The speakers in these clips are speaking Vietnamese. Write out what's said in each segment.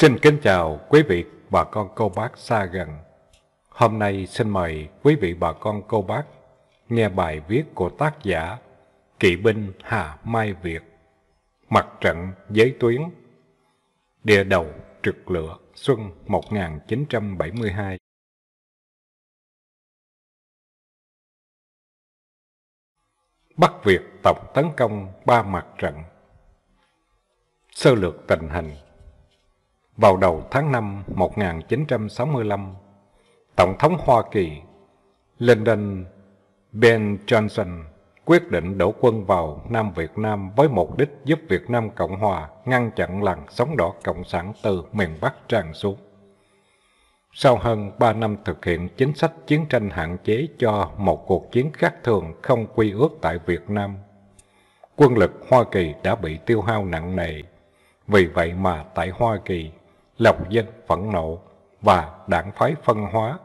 Xin kính chào quý vị bà con cô bác xa gần. Hôm nay xin mời quý vị bà con cô bác nghe bài viết của tác giả Kỵ binh Hà Mai Việt Mặt trận giới tuyến Địa đầu trực lửa xuân 1972 Bắc Việt tổng tấn công ba mặt trận Sơ lược tình hình vào đầu tháng 5 1965, Tổng thống Hoa Kỳ Lyndon Ben Johnson quyết định đổ quân vào Nam Việt Nam với mục đích giúp Việt Nam Cộng Hòa ngăn chặn làn sóng đỏ Cộng sản từ miền Bắc tràn xuống. Sau hơn 3 năm thực hiện chính sách chiến tranh hạn chế cho một cuộc chiến khác thường không quy ước tại Việt Nam, quân lực Hoa Kỳ đã bị tiêu hao nặng nề. Vì vậy mà tại Hoa Kỳ, lòng dân phẫn nộ và đảng phái phân hóa.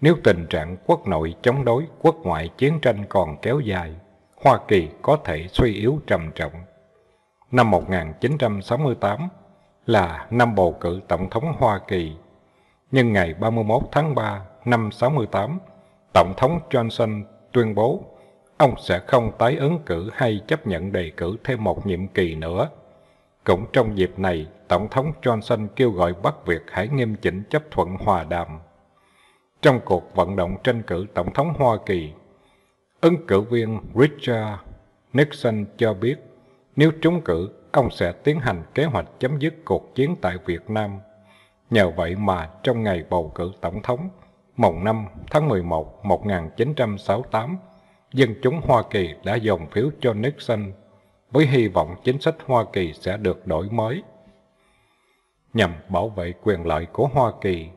Nếu tình trạng quốc nội chống đối, quốc ngoại chiến tranh còn kéo dài, Hoa Kỳ có thể suy yếu trầm trọng. Năm 1968 là năm bầu cử Tổng thống Hoa Kỳ. Nhưng ngày 31 tháng 3 năm 68, Tổng thống Johnson tuyên bố ông sẽ không tái ứng cử hay chấp nhận đề cử thêm một nhiệm kỳ nữa cũng trong dịp này, Tổng thống Johnson kêu gọi Bắc Việt hãy nghiêm chỉnh chấp thuận hòa đàm. Trong cuộc vận động tranh cử Tổng thống Hoa Kỳ, ứng cử viên Richard Nixon cho biết nếu trúng cử, ông sẽ tiến hành kế hoạch chấm dứt cuộc chiến tại Việt Nam. Nhờ vậy mà trong ngày bầu cử Tổng thống, mùng 5 tháng 11 1968, dân chúng Hoa Kỳ đã dồn phiếu cho Nixon với hy vọng chính sách Hoa Kỳ sẽ được đổi mới nhằm bảo vệ quyền lợi của Hoa Kỳ.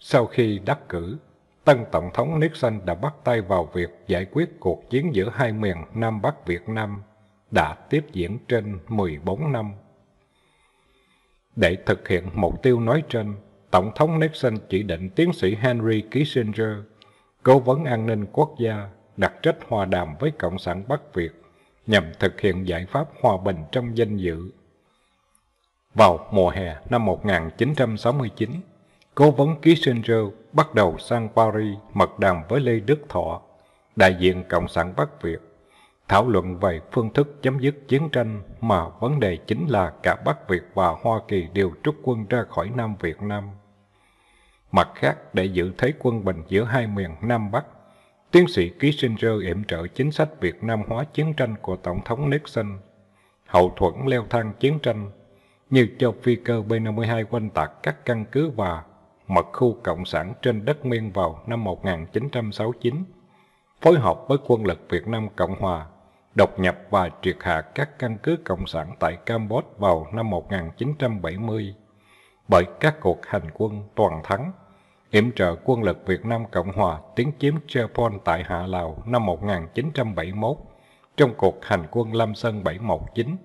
Sau khi đắc cử, tân Tổng thống Nixon đã bắt tay vào việc giải quyết cuộc chiến giữa hai miền Nam Bắc Việt Nam đã tiếp diễn trên 14 năm. Để thực hiện mục tiêu nói trên, Tổng thống Nixon chỉ định tiến sĩ Henry Kissinger, cố vấn an ninh quốc gia, đặt trách hòa đàm với Cộng sản Bắc Việt nhằm thực hiện giải pháp hòa bình trong danh dự. Vào mùa hè năm 1969, cố vấn Kissinger bắt đầu sang Paris mật đàm với Lê Đức Thọ, đại diện Cộng sản Bắc Việt, thảo luận về phương thức chấm dứt chiến tranh mà vấn đề chính là cả Bắc Việt và Hoa Kỳ đều rút quân ra khỏi Nam Việt Nam. Mặt khác, để giữ thế quân bình giữa hai miền Nam Bắc, Tiến sĩ Kissinger yểm trợ chính sách Việt Nam hóa chiến tranh của Tổng thống Nixon, hậu thuẫn leo thang chiến tranh, như cho phi cơ B-52 quanh tạc các căn cứ và mật khu Cộng sản trên đất miên vào năm 1969, phối hợp với quân lực Việt Nam Cộng Hòa, độc nhập và triệt hạ các căn cứ Cộng sản tại Campuchia vào năm 1970 bởi các cuộc hành quân toàn thắng yểm trợ quân lực Việt Nam Cộng Hòa tiến chiếm Chepon tại Hạ Lào năm 1971 trong cuộc hành quân Lam Sơn 719.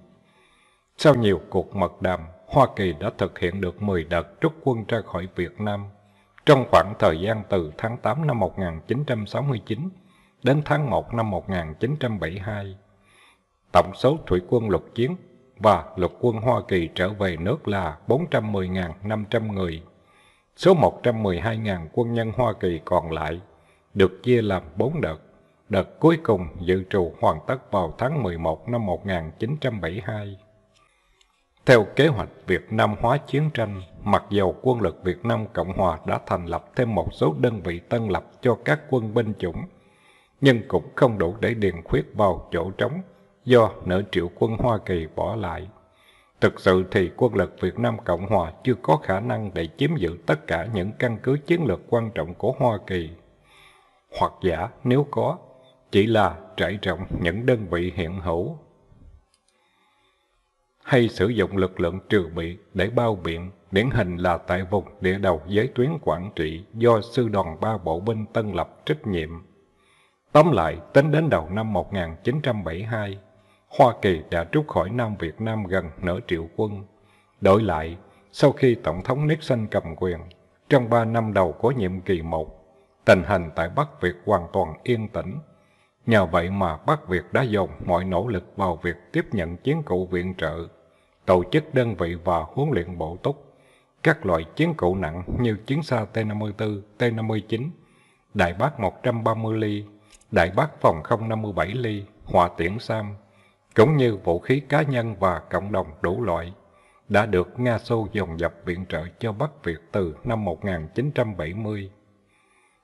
Sau nhiều cuộc mật đàm, Hoa Kỳ đã thực hiện được 10 đợt rút quân ra khỏi Việt Nam trong khoảng thời gian từ tháng 8 năm 1969 đến tháng 1 năm 1972. Tổng số thủy quân lục chiến và lục quân Hoa Kỳ trở về nước là 410.500 người. Số 112.000 quân nhân Hoa Kỳ còn lại được chia làm 4 đợt. Đợt cuối cùng dự trù hoàn tất vào tháng 11 năm 1972. Theo kế hoạch Việt Nam hóa chiến tranh, mặc dầu quân lực Việt Nam Cộng Hòa đã thành lập thêm một số đơn vị tân lập cho các quân binh chủng, nhưng cũng không đủ để điền khuyết vào chỗ trống do nửa triệu quân Hoa Kỳ bỏ lại. Thực sự thì quân lực Việt Nam Cộng Hòa chưa có khả năng để chiếm giữ tất cả những căn cứ chiến lược quan trọng của Hoa Kỳ. Hoặc giả nếu có, chỉ là trải rộng những đơn vị hiện hữu. Hay sử dụng lực lượng trừ bị để bao biện, điển hình là tại vùng địa đầu giới tuyến quản trị do Sư đoàn ba Bộ binh Tân Lập trách nhiệm. Tóm lại, tính đến đầu năm 1972, Hoa Kỳ đã rút khỏi Nam Việt Nam gần nửa triệu quân. Đổi lại, sau khi Tổng thống Nixon cầm quyền, trong ba năm đầu của nhiệm kỳ một, tình hình tại Bắc Việt hoàn toàn yên tĩnh. Nhờ vậy mà Bắc Việt đã dồn mọi nỗ lực vào việc tiếp nhận chiến cụ viện trợ, tổ chức đơn vị và huấn luyện bộ túc. Các loại chiến cụ nặng như chiến xa T-54, T-59, Đại bác 130 ly, Đại bác phòng không 57 ly, Hỏa tiễn Sam, cũng như vũ khí cá nhân và cộng đồng đủ loại đã được Nga Xô dồn dập viện trợ cho Bắc Việt từ năm 1970.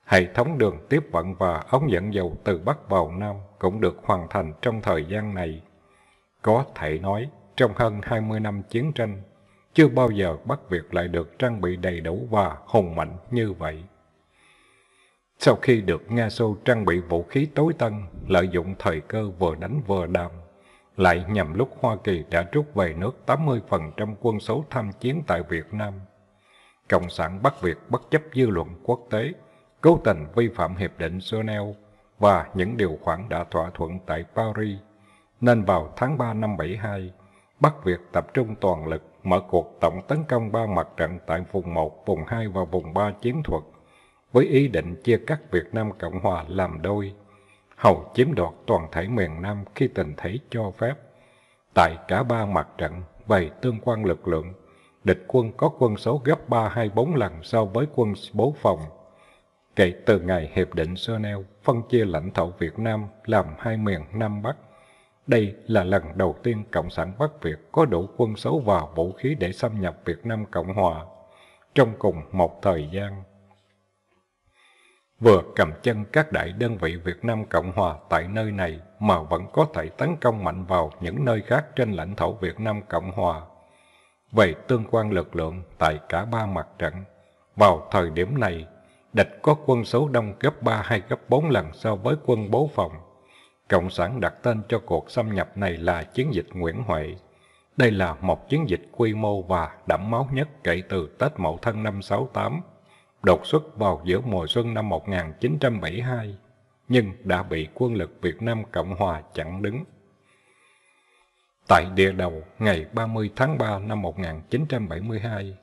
Hệ thống đường tiếp vận và ống dẫn dầu từ Bắc vào Nam cũng được hoàn thành trong thời gian này. Có thể nói, trong hơn 20 năm chiến tranh, chưa bao giờ Bắc Việt lại được trang bị đầy đủ và hùng mạnh như vậy. Sau khi được Nga Xô trang bị vũ khí tối tân, lợi dụng thời cơ vừa đánh vừa đàm, lại nhằm lúc Hoa Kỳ đã rút về nước 80% quân số tham chiến tại Việt Nam. Cộng sản Bắc Việt bất chấp dư luận quốc tế, cố tình vi phạm Hiệp định Geneva và những điều khoản đã thỏa thuận tại Paris, nên vào tháng 3 năm 72, Bắc Việt tập trung toàn lực mở cuộc tổng tấn công ba mặt trận tại vùng 1, vùng 2 và vùng 3 chiến thuật, với ý định chia cắt Việt Nam Cộng Hòa làm đôi hầu chiếm đoạt toàn thể miền Nam khi tình thế cho phép. Tại cả ba mặt trận về tương quan lực lượng, địch quân có quân số gấp 324 lần so với quân bố phòng. Kể từ ngày Hiệp định Geneva phân chia lãnh thổ Việt Nam làm hai miền Nam Bắc, đây là lần đầu tiên Cộng sản Bắc Việt có đủ quân số và vũ khí để xâm nhập Việt Nam Cộng Hòa trong cùng một thời gian vừa cầm chân các đại đơn vị Việt Nam Cộng Hòa tại nơi này mà vẫn có thể tấn công mạnh vào những nơi khác trên lãnh thổ Việt Nam Cộng Hòa. Về tương quan lực lượng tại cả ba mặt trận, vào thời điểm này, địch có quân số đông gấp 3 hay gấp 4 lần so với quân bố phòng. Cộng sản đặt tên cho cuộc xâm nhập này là chiến dịch Nguyễn Huệ. Đây là một chiến dịch quy mô và đẫm máu nhất kể từ Tết Mậu Thân năm 68 đột xuất vào giữa mùa xuân năm 1972, nhưng đã bị quân lực Việt Nam Cộng Hòa chặn đứng. Tại địa đầu ngày 30 tháng 3 năm 1972,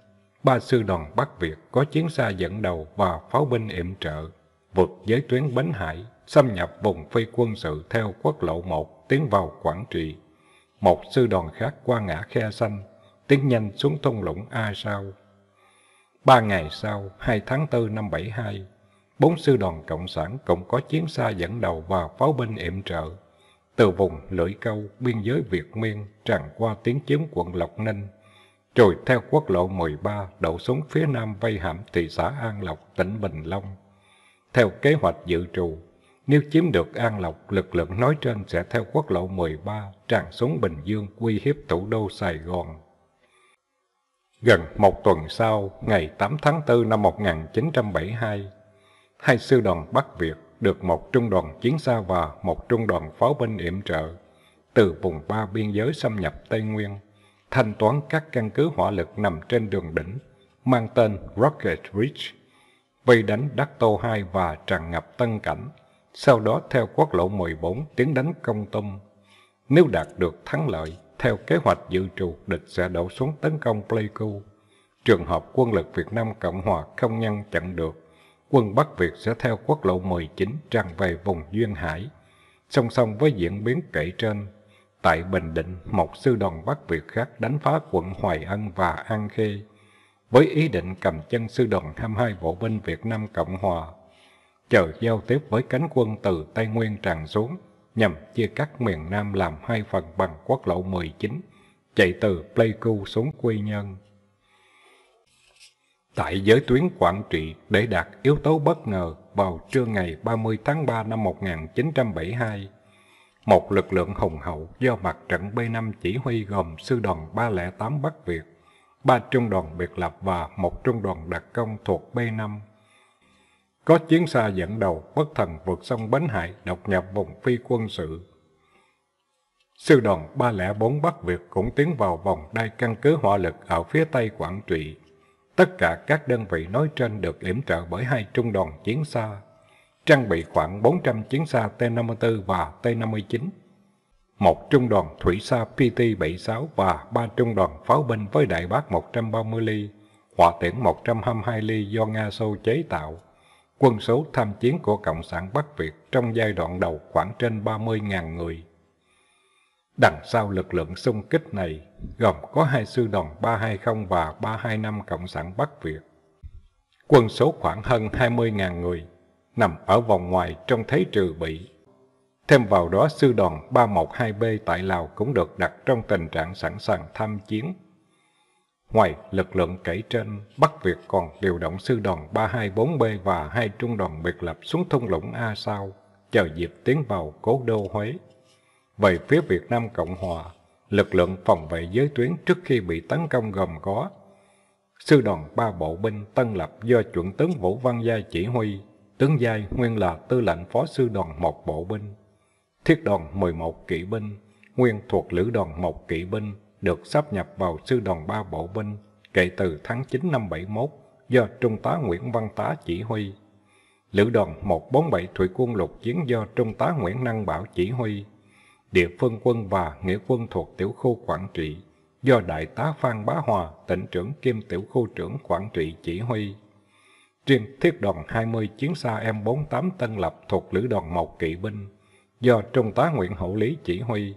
ba sư đoàn Bắc Việt có chiến xa dẫn đầu và pháo binh yểm trợ, vượt giới tuyến Bến Hải, xâm nhập vùng phi quân sự theo quốc lộ 1 tiến vào Quảng Trị. Một sư đoàn khác qua ngã Khe Xanh, tiến nhanh xuống thung lũng A Sao, Ba ngày sau, 2 tháng 4 năm 72, bốn sư đoàn Cộng sản cũng có chiến xa dẫn đầu và pháo binh yểm trợ. Từ vùng lưỡi câu, biên giới Việt Miên, tràn qua tiến chiếm quận Lộc Ninh, rồi theo quốc lộ 13 đổ xuống phía nam vây hãm thị xã An Lộc, tỉnh Bình Long. Theo kế hoạch dự trù, nếu chiếm được An Lộc, lực lượng nói trên sẽ theo quốc lộ 13 tràn xuống Bình Dương uy hiếp thủ đô Sài Gòn Gần một tuần sau, ngày 8 tháng 4 năm 1972, hai sư đoàn Bắc Việt được một trung đoàn chiến xa và một trung đoàn pháo binh yểm trợ từ vùng ba biên giới xâm nhập Tây Nguyên, thanh toán các căn cứ hỏa lực nằm trên đường đỉnh, mang tên Rocket Ridge, vây đánh Đắc Tô 2 và tràn ngập Tân Cảnh, sau đó theo quốc lộ 14 tiến đánh Công Tâm. Nếu đạt được thắng lợi, theo kế hoạch dự trù địch sẽ đổ xuống tấn công Pleiku. Trường hợp quân lực Việt Nam Cộng Hòa không ngăn chặn được, quân Bắc Việt sẽ theo quốc lộ 19 tràn về vùng Duyên Hải. Song song với diễn biến kể trên, tại Bình Định, một sư đoàn Bắc Việt khác đánh phá quận Hoài Ân và An Khê, với ý định cầm chân sư đoàn 22 bộ binh Việt Nam Cộng Hòa, chờ giao tiếp với cánh quân từ Tây Nguyên tràn xuống nhằm chia cắt miền Nam làm hai phần bằng quốc lộ 19, chạy từ Pleiku xuống Quy Nhơn. Tại giới tuyến quản Trị để đạt yếu tố bất ngờ vào trưa ngày 30 tháng 3 năm 1972, một lực lượng hùng hậu do mặt trận B5 chỉ huy gồm sư đoàn 308 Bắc Việt, ba trung đoàn biệt lập và một trung đoàn đặc công thuộc B5 có chiến xa dẫn đầu, bất thần vượt sông Bến Hải, độc nhập vùng phi quân sự. Sư đoàn 304 Bắc Việt cũng tiến vào vòng đai căn cứ hỏa lực ở phía tây Quảng Trị. Tất cả các đơn vị nói trên được yểm trợ bởi hai trung đoàn chiến xa, trang bị khoảng 400 chiến xa T-54 và T-59, một trung đoàn thủy xa PT-76 và ba trung đoàn pháo binh với đại bác 130 ly, hỏa tiễn 122 ly do Nga Xô chế tạo quân số tham chiến của Cộng sản Bắc Việt trong giai đoạn đầu khoảng trên 30.000 người. Đằng sau lực lượng xung kích này gồm có hai sư đoàn 320 và 325 Cộng sản Bắc Việt. Quân số khoảng hơn 20.000 người nằm ở vòng ngoài trong thế trừ bị. Thêm vào đó sư đoàn 312B tại Lào cũng được đặt trong tình trạng sẵn sàng tham chiến Ngoài lực lượng kể trên, Bắc Việt còn điều động sư đoàn 324B và hai trung đoàn biệt lập xuống thung lũng A Sao, chờ dịp tiến vào cố đô Huế. Về phía Việt Nam Cộng Hòa, lực lượng phòng vệ giới tuyến trước khi bị tấn công gồm có Sư đoàn ba bộ binh tân lập do chuẩn tướng Vũ Văn Giai chỉ huy, tướng Giai nguyên là tư lệnh phó sư đoàn một bộ binh, thiết đoàn 11 kỵ binh, nguyên thuộc lữ đoàn một kỵ binh, được sắp nhập vào sư đoàn ba bộ binh kể từ tháng 9 năm 71 do Trung tá Nguyễn Văn Tá chỉ huy. Lữ đoàn 147 Thủy quân lục chiến do Trung tá Nguyễn Năng Bảo chỉ huy. Địa phương quân và nghĩa quân thuộc tiểu khu Quảng Trị do Đại tá Phan Bá Hòa, tỉnh trưởng kiêm tiểu khu trưởng Quảng Trị chỉ huy. Riêng thiết đoàn 20 chiến xa M48 Tân Lập thuộc Lữ đoàn 1 kỵ binh do Trung tá Nguyễn Hữu Lý chỉ huy.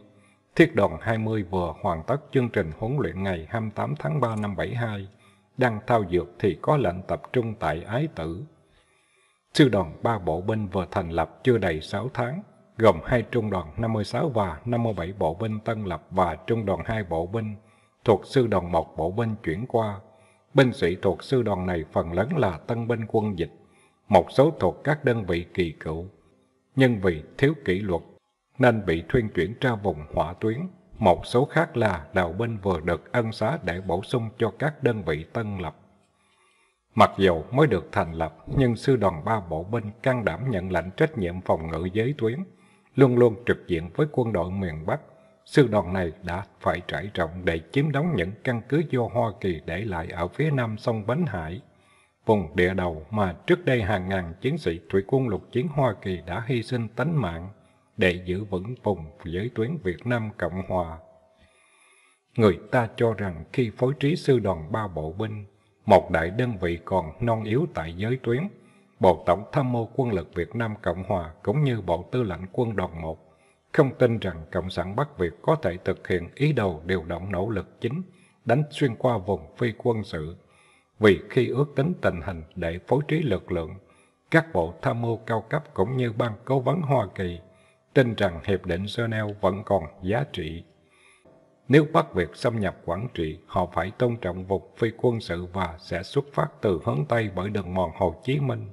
Thiết đoàn 20 vừa hoàn tất chương trình huấn luyện ngày 28 tháng 3 năm 72, đang thao dược thì có lệnh tập trung tại Ái Tử. Sư đoàn ba bộ binh vừa thành lập chưa đầy 6 tháng, gồm hai trung đoàn 56 và 57 bộ binh tân lập và trung đoàn 2 bộ binh thuộc sư đoàn 1 bộ binh chuyển qua. Binh sĩ thuộc sư đoàn này phần lớn là tân binh quân dịch, một số thuộc các đơn vị kỳ cựu. Nhưng vì thiếu kỷ luật nên bị thuyên chuyển ra vùng hỏa tuyến. Một số khác là đào binh vừa được ân xá để bổ sung cho các đơn vị tân lập. Mặc dù mới được thành lập, nhưng sư đoàn ba bộ binh can đảm nhận lãnh trách nhiệm phòng ngự giới tuyến, luôn luôn trực diện với quân đội miền Bắc. Sư đoàn này đã phải trải rộng để chiếm đóng những căn cứ do Hoa Kỳ để lại ở phía nam sông Bến Hải, vùng địa đầu mà trước đây hàng ngàn chiến sĩ thủy quân lục chiến Hoa Kỳ đã hy sinh tánh mạng để giữ vững vùng giới tuyến Việt Nam Cộng Hòa. Người ta cho rằng khi phối trí sư đoàn ba bộ binh, một đại đơn vị còn non yếu tại giới tuyến, Bộ Tổng Tham mưu Quân lực Việt Nam Cộng Hòa cũng như Bộ Tư lệnh Quân đoàn 1 không tin rằng Cộng sản Bắc Việt có thể thực hiện ý đồ điều động nỗ lực chính, đánh xuyên qua vùng phi quân sự. Vì khi ước tính tình hình để phối trí lực lượng, các bộ tham mưu cao cấp cũng như ban cố vấn Hoa Kỳ tin rằng Hiệp định Geneva vẫn còn giá trị. Nếu Bắc Việt xâm nhập Quảng Trị, họ phải tôn trọng vùng phi quân sự và sẽ xuất phát từ hướng Tây bởi đường mòn Hồ Chí Minh.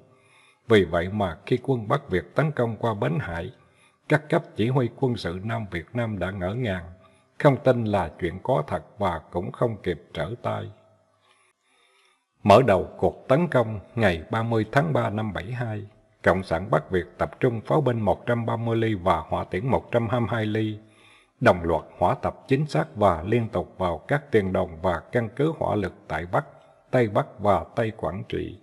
Vì vậy mà khi quân Bắc Việt tấn công qua Bến Hải, các cấp chỉ huy quân sự Nam Việt Nam đã ngỡ ngàng, không tin là chuyện có thật và cũng không kịp trở tay. Mở đầu cuộc tấn công ngày 30 tháng 3 năm 72, Cộng sản Bắc Việt tập trung pháo binh 130 ly và hỏa tiễn 122 ly, đồng loạt hỏa tập chính xác và liên tục vào các tiền đồng và căn cứ hỏa lực tại Bắc, Tây Bắc và Tây Quảng Trị.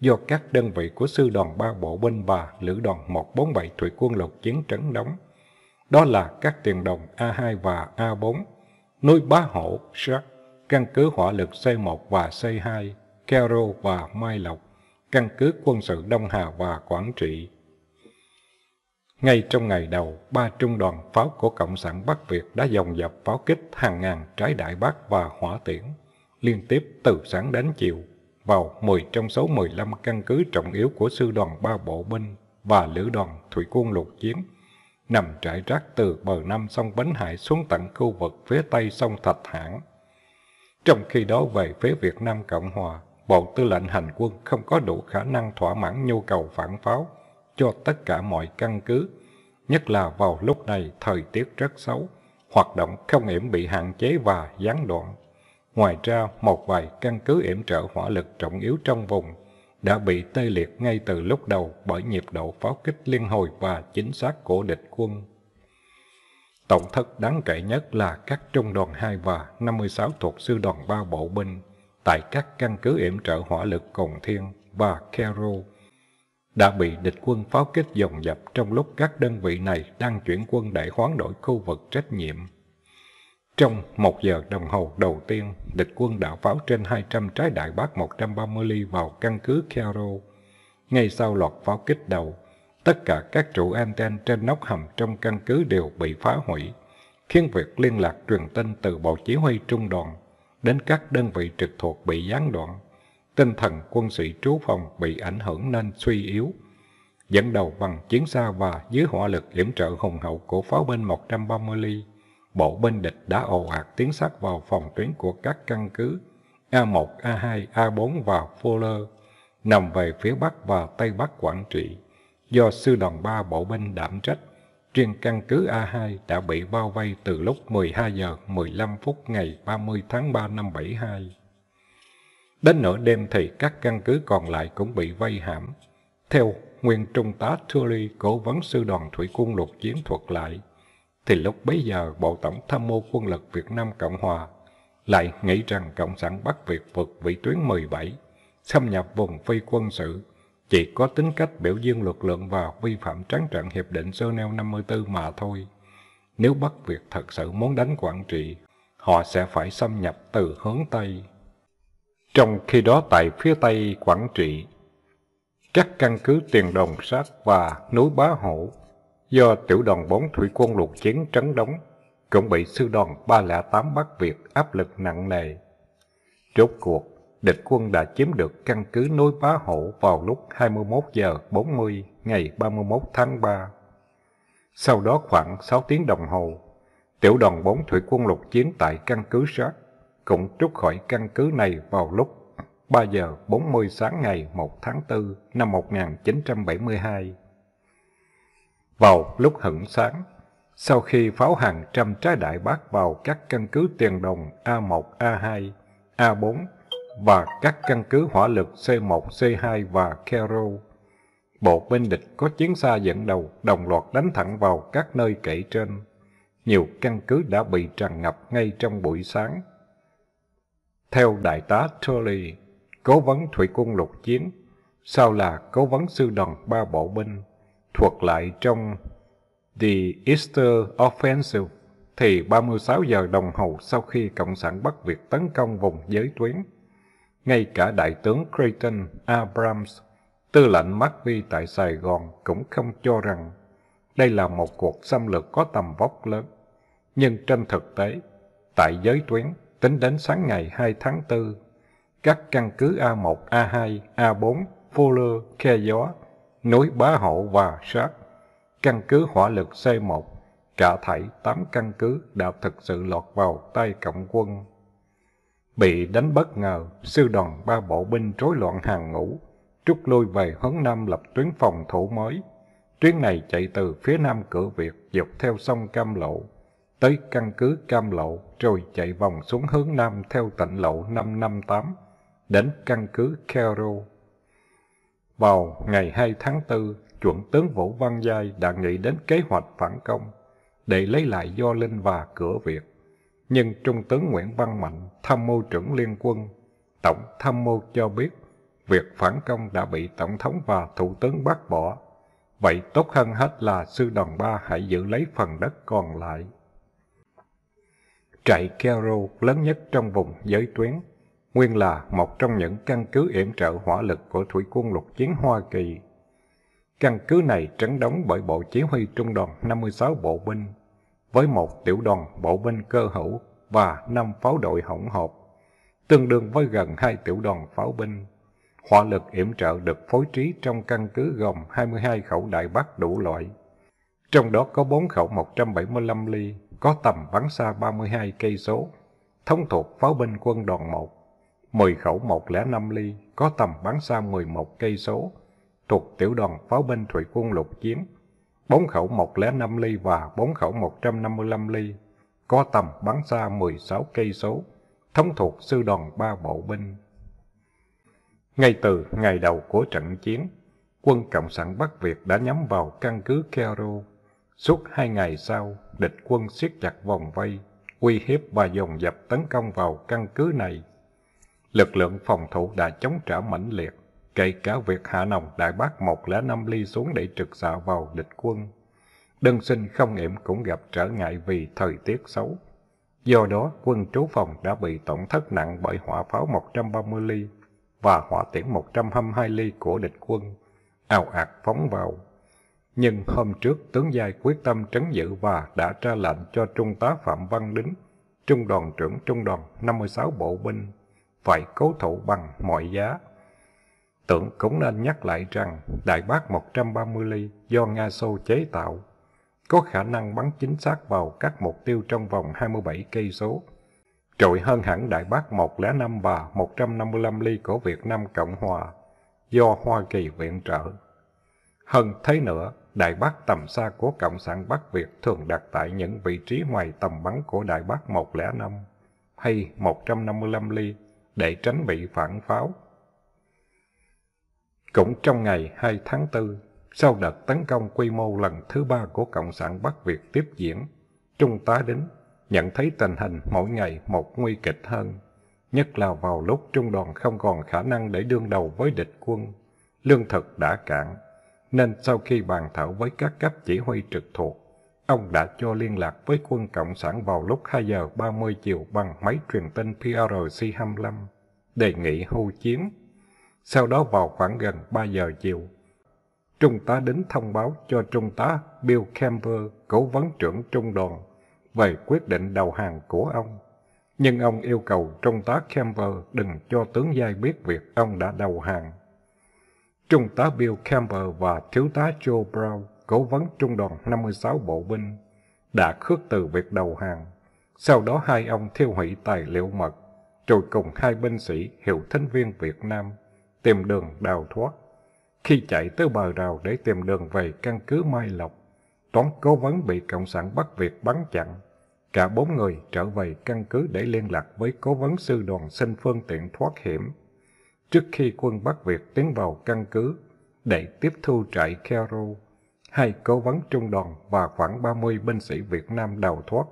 Do các đơn vị của sư đoàn 3 bộ binh và lữ đoàn 147 thủy quân lục chiến trấn đóng. Đó là các tiền đồng A2 và A4, núi Bá Hổ, Sát, căn cứ hỏa lực C1 và C2, Kero và Mai Lộc căn cứ quân sự Đông Hà và Quảng Trị. Ngay trong ngày đầu, ba trung đoàn pháo của Cộng sản Bắc Việt đã dồn dập pháo kích hàng ngàn trái đại bác và hỏa tiễn, liên tiếp từ sáng đến chiều, vào 10 trong số 15 căn cứ trọng yếu của sư đoàn ba bộ binh và lữ đoàn thủy quân lục chiến, nằm trải rác từ bờ nam sông Bến Hải xuống tận khu vực phía tây sông Thạch Hãn. Trong khi đó về phía Việt Nam Cộng Hòa, Bộ Tư lệnh Hành quân không có đủ khả năng thỏa mãn nhu cầu phản pháo cho tất cả mọi căn cứ, nhất là vào lúc này thời tiết rất xấu, hoạt động không yểm bị hạn chế và gián đoạn. Ngoài ra, một vài căn cứ yểm trợ hỏa lực trọng yếu trong vùng đã bị tê liệt ngay từ lúc đầu bởi nhiệt độ pháo kích liên hồi và chính xác của địch quân. Tổng thất đáng kể nhất là các trung đoàn 2 và 56 thuộc sư đoàn 3 bộ binh tại các căn cứ yểm trợ hỏa lực Cồn Thiên và Kero đã bị địch quân pháo kích dồn dập trong lúc các đơn vị này đang chuyển quân để hoán đổi khu vực trách nhiệm. Trong một giờ đồng hồ đầu tiên, địch quân đã pháo trên 200 trái đại bác 130 ly vào căn cứ Kero. Ngay sau loạt pháo kích đầu, tất cả các trụ anten trên nóc hầm trong căn cứ đều bị phá hủy, khiến việc liên lạc truyền tin từ bộ chỉ huy trung đoàn đến các đơn vị trực thuộc bị gián đoạn. Tinh thần quân sĩ trú phòng bị ảnh hưởng nên suy yếu. Dẫn đầu bằng chiến xa và dưới hỏa lực yểm trợ hùng hậu của pháo binh 130 ly, bộ binh địch đã ồ ạt tiến sát vào phòng tuyến của các căn cứ A1, A2, A4 và Fuller nằm về phía bắc và tây bắc Quảng Trị do sư đoàn 3 bộ binh đảm trách. Riêng căn cứ A2 đã bị bao vây từ lúc 12 giờ 15 phút ngày 30 tháng 3 năm 72. Đến nửa đêm thì các căn cứ còn lại cũng bị vây hãm. Theo nguyên trung tá Tully cố vấn sư đoàn thủy quân lục chiến thuật lại, thì lúc bấy giờ Bộ Tổng Tham mưu quân lực Việt Nam Cộng Hòa lại nghĩ rằng Cộng sản Bắc Việt vượt vị tuyến 17, xâm nhập vùng phi quân sự chỉ có tính cách biểu dương luật lượng và vi phạm trắng trợn hiệp định Geneva 54 mà thôi. Nếu Bắc Việt thật sự muốn đánh Quảng Trị, họ sẽ phải xâm nhập từ hướng Tây. Trong khi đó tại phía Tây Quảng Trị, các căn cứ tiền đồng sát và núi Bá Hổ do tiểu đoàn 4 thủy quân lục chiến trấn đóng cũng bị sư đoàn 308 Bắc Việt áp lực nặng nề. Rốt cuộc, địch quân đã chiếm được căn cứ núi Bá Hộ vào lúc 21 giờ 40 ngày 31 tháng 3. Sau đó khoảng 6 tiếng đồng hồ, tiểu đoàn 4 thủy quân lục chiến tại căn cứ sát cũng rút khỏi căn cứ này vào lúc 3 giờ 40 sáng ngày 1 tháng 4 năm 1972. Vào lúc hửng sáng, sau khi pháo hàng trăm trái đại bác vào các căn cứ tiền đồng A1, A2, A4 và các căn cứ hỏa lực C1, C2 và Kero. Bộ binh địch có chiến xa dẫn đầu đồng loạt đánh thẳng vào các nơi kể trên. Nhiều căn cứ đã bị tràn ngập ngay trong buổi sáng. Theo Đại tá Turley, cố vấn thủy quân lục chiến, sau là cố vấn sư đoàn ba bộ binh, thuộc lại trong The Easter Offensive thì 36 giờ đồng hồ sau khi Cộng sản Bắc Việt tấn công vùng giới tuyến, ngay cả đại tướng Creighton Abrams, tư lệnh McVie tại Sài Gòn cũng không cho rằng đây là một cuộc xâm lược có tầm vóc lớn. Nhưng trên thực tế, tại giới tuyến, tính đến sáng ngày 2 tháng 4, các căn cứ A1, A2, A4, Fuller, Khe Gió, Núi Bá Hộ và Sát, căn cứ hỏa lực C1, cả thảy 8 căn cứ đã thực sự lọt vào tay cộng quân. Bị đánh bất ngờ, sư đoàn ba bộ binh rối loạn hàng ngũ, rút lui về hướng Nam lập tuyến phòng thủ mới. Tuyến này chạy từ phía Nam cửa Việt dọc theo sông Cam Lộ, tới căn cứ Cam Lộ rồi chạy vòng xuống hướng Nam theo tỉnh lộ 558 đến căn cứ Cairo. Vào ngày 2 tháng 4, chuẩn tướng Vũ Văn Giai đã nghĩ đến kế hoạch phản công để lấy lại Do Linh và cửa Việt nhưng Trung tướng Nguyễn Văn Mạnh, tham mưu trưởng Liên quân, Tổng tham mưu cho biết việc phản công đã bị Tổng thống và Thủ tướng bác bỏ. Vậy tốt hơn hết là sư đoàn ba hãy giữ lấy phần đất còn lại. Trại Kero lớn nhất trong vùng giới tuyến, nguyên là một trong những căn cứ yểm trợ hỏa lực của Thủy quân lục chiến Hoa Kỳ. Căn cứ này trấn đóng bởi Bộ Chỉ huy Trung đoàn 56 Bộ binh với một tiểu đoàn bộ binh cơ hữu và năm pháo đội hỗn hợp, tương đương với gần hai tiểu đoàn pháo binh. Hỏa lực yểm trợ được phối trí trong căn cứ gồm 22 khẩu đại bác đủ loại. Trong đó có 4 khẩu 175 ly, có tầm bắn xa 32 cây số, thống thuộc pháo binh quân đoàn 1. 10 khẩu 105 ly, có tầm bắn xa 11 cây số, thuộc tiểu đoàn pháo binh thủy quân lục chiến bốn khẩu 105 ly và bốn khẩu 155 ly, có tầm bắn xa 16 cây số, thống thuộc sư đoàn ba bộ binh. Ngay từ ngày đầu của trận chiến, quân Cộng sản Bắc Việt đã nhắm vào căn cứ Kero. Suốt hai ngày sau, địch quân siết chặt vòng vây, uy hiếp và dồn dập tấn công vào căn cứ này. Lực lượng phòng thủ đã chống trả mãnh liệt, kể cả việc hạ nòng đại bác một lẻ năm ly xuống để trực xạ vào địch quân. Đơn sinh không yểm cũng gặp trở ngại vì thời tiết xấu. Do đó, quân trú phòng đã bị tổn thất nặng bởi hỏa pháo 130 ly và hỏa tiễn 122 ly của địch quân, ào ạt phóng vào. Nhưng hôm trước, tướng giai quyết tâm trấn giữ và đã ra lệnh cho Trung tá Phạm Văn Đính, Trung đoàn trưởng Trung đoàn 56 Bộ binh, phải cố thủ bằng mọi giá. Tượng cũng nên nhắc lại rằng Đại bác 130 ly do Nga Xô chế tạo có khả năng bắn chính xác vào các mục tiêu trong vòng 27 cây số, trội hơn hẳn Đại bác 105 và 155 ly của Việt Nam Cộng Hòa do Hoa Kỳ viện trợ. Hơn thế nữa, Đại bác tầm xa của Cộng sản Bắc Việt thường đặt tại những vị trí ngoài tầm bắn của Đại bác 105 hay 155 ly để tránh bị phản pháo. Cũng trong ngày 2 tháng 4, sau đợt tấn công quy mô lần thứ ba của Cộng sản Bắc Việt tiếp diễn, Trung tá Đính nhận thấy tình hình mỗi ngày một nguy kịch hơn, nhất là vào lúc trung đoàn không còn khả năng để đương đầu với địch quân, lương thực đã cạn, nên sau khi bàn thảo với các cấp chỉ huy trực thuộc, ông đã cho liên lạc với quân Cộng sản vào lúc 2 giờ 30 chiều bằng máy truyền tin PRC-25, đề nghị hưu chiến sau đó vào khoảng gần 3 giờ chiều, Trung tá đến thông báo cho Trung tá Bill Camper, cố vấn trưởng trung đoàn, về quyết định đầu hàng của ông. Nhưng ông yêu cầu Trung tá Camper đừng cho tướng giai biết việc ông đã đầu hàng. Trung tá Bill Camper và Thiếu tá Joe Brown, cố vấn trung đoàn 56 bộ binh, đã khước từ việc đầu hàng. Sau đó hai ông thiêu hủy tài liệu mật, rồi cùng hai binh sĩ hiệu thính viên Việt Nam tìm đường đào thoát. Khi chạy tới bờ rào để tìm đường về căn cứ Mai Lộc, toán cố vấn bị Cộng sản Bắc Việt bắn chặn. Cả bốn người trở về căn cứ để liên lạc với cố vấn sư đoàn xin phương tiện thoát hiểm. Trước khi quân Bắc Việt tiến vào căn cứ để tiếp thu trại Kero, hai cố vấn trung đoàn và khoảng 30 binh sĩ Việt Nam đào thoát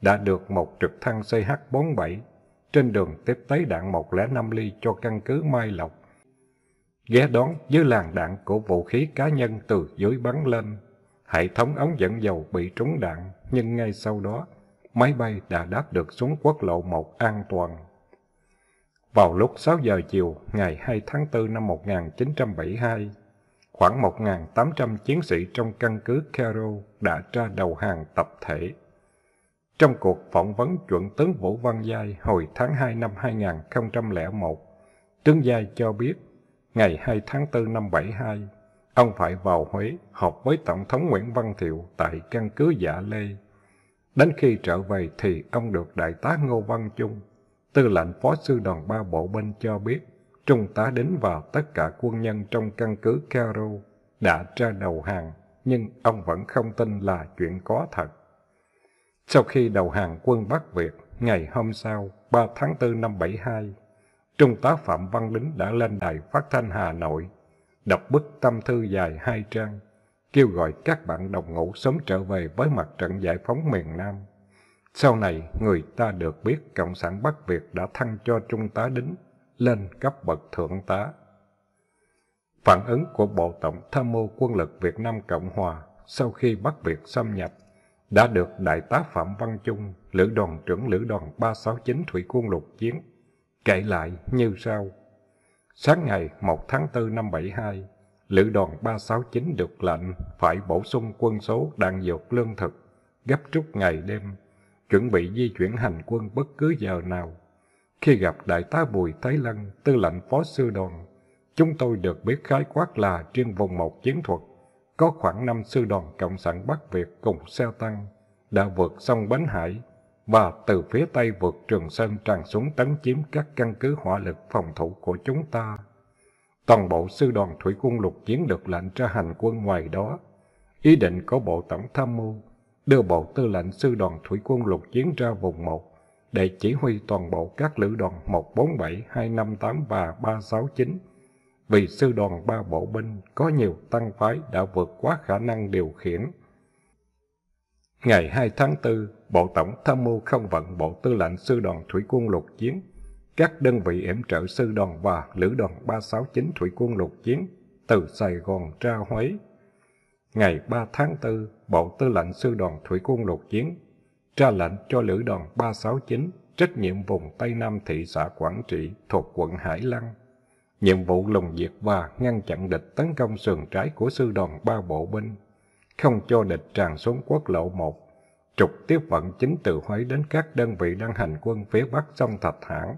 đã được một trực thăng CH-47 trên đường tiếp tế đạn 105 ly cho căn cứ Mai Lộc ghé đón dưới làn đạn của vũ khí cá nhân từ dưới bắn lên. Hệ thống ống dẫn dầu bị trúng đạn, nhưng ngay sau đó, máy bay đã đáp được xuống quốc lộ 1 an toàn. Vào lúc 6 giờ chiều ngày 2 tháng 4 năm 1972, khoảng 1.800 chiến sĩ trong căn cứ Cairo đã ra đầu hàng tập thể. Trong cuộc phỏng vấn chuẩn tướng Vũ Văn Giai hồi tháng 2 năm 2001, tướng Giai cho biết ngày 2 tháng 4 năm 72, ông phải vào Huế họp với Tổng thống Nguyễn Văn Thiệu tại căn cứ Dạ Lê. Đến khi trở về thì ông được Đại tá Ngô Văn Trung, tư lệnh phó sư đoàn ba bộ binh cho biết, Trung tá đến và tất cả quân nhân trong căn cứ Caro đã ra đầu hàng, nhưng ông vẫn không tin là chuyện có thật. Sau khi đầu hàng quân Bắc Việt, ngày hôm sau, 3 tháng 4 năm 72, Trung tá Phạm Văn Lính đã lên đài phát thanh Hà Nội, đọc bức tâm thư dài hai trang, kêu gọi các bạn đồng ngũ sớm trở về với mặt trận giải phóng miền Nam. Sau này, người ta được biết Cộng sản Bắc Việt đã thăng cho Trung tá Đính lên cấp bậc Thượng tá. Phản ứng của Bộ Tổng Tham mưu Quân lực Việt Nam Cộng Hòa sau khi Bắc Việt xâm nhập đã được Đại tá Phạm Văn Trung, Lữ đoàn trưởng Lữ đoàn 369 Thủy quân lục chiến kể lại như sau. Sáng ngày 1 tháng 4 năm 72, Lữ đoàn 369 được lệnh phải bổ sung quân số đạn dược lương thực, gấp rút ngày đêm, chuẩn bị di chuyển hành quân bất cứ giờ nào. Khi gặp Đại tá Bùi Thái Lân, tư lệnh phó sư đoàn, chúng tôi được biết khái quát là trên vùng một chiến thuật, có khoảng năm sư đoàn Cộng sản Bắc Việt cùng xe tăng, đã vượt sông Bến Hải, và từ phía Tây vượt Trường Sơn tràn xuống tấn chiếm các căn cứ hỏa lực phòng thủ của chúng ta. Toàn bộ sư đoàn thủy quân lục chiến được lệnh ra hành quân ngoài đó. Ý định của Bộ Tổng Tham mưu đưa Bộ Tư lệnh Sư đoàn Thủy quân lục chiến ra vùng 1 để chỉ huy toàn bộ các lữ đoàn 147, 258 và 369. Vì Sư đoàn ba Bộ binh có nhiều tăng phái đã vượt quá khả năng điều khiển, Ngày 2 tháng 4, Bộ Tổng Tham mưu Không vận Bộ Tư lệnh Sư đoàn Thủy quân Lục chiến, các đơn vị yểm trợ Sư đoàn và Lữ đoàn 369 Thủy quân Lục chiến từ Sài Gòn ra Huế. Ngày 3 tháng 4, Bộ Tư lệnh Sư đoàn Thủy quân Lục chiến ra lệnh cho Lữ đoàn 369 trách nhiệm vùng Tây Nam thị xã Quảng Trị thuộc quận Hải Lăng. Nhiệm vụ lùng diệt và ngăn chặn địch tấn công sườn trái của sư đoàn ba bộ binh không cho địch tràn xuống quốc lộ 1, trục tiếp vận chính từ Huế đến các đơn vị đang hành quân phía bắc sông Thạch Hãn.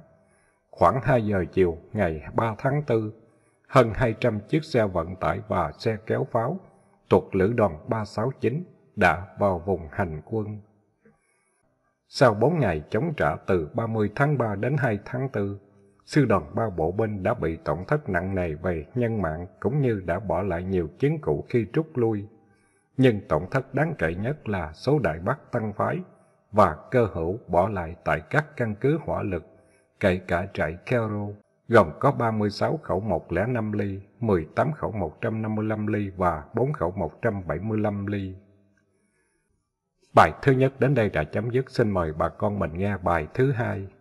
Khoảng 2 giờ chiều ngày 3 tháng 4, hơn 200 chiếc xe vận tải và xe kéo pháo thuộc lữ đoàn 369 đã vào vùng hành quân. Sau 4 ngày chống trả từ 30 tháng 3 đến 2 tháng 4, sư đoàn ba bộ binh đã bị tổn thất nặng nề về nhân mạng cũng như đã bỏ lại nhiều chiến cụ khi rút lui nhưng tổn thất đáng kể nhất là số đại bác tăng phái và cơ hữu bỏ lại tại các căn cứ hỏa lực, kể cả trại Kero, gồm có 36 khẩu 105 ly, 18 khẩu 155 ly và 4 khẩu 175 ly. Bài thứ nhất đến đây đã chấm dứt, xin mời bà con mình nghe bài thứ hai.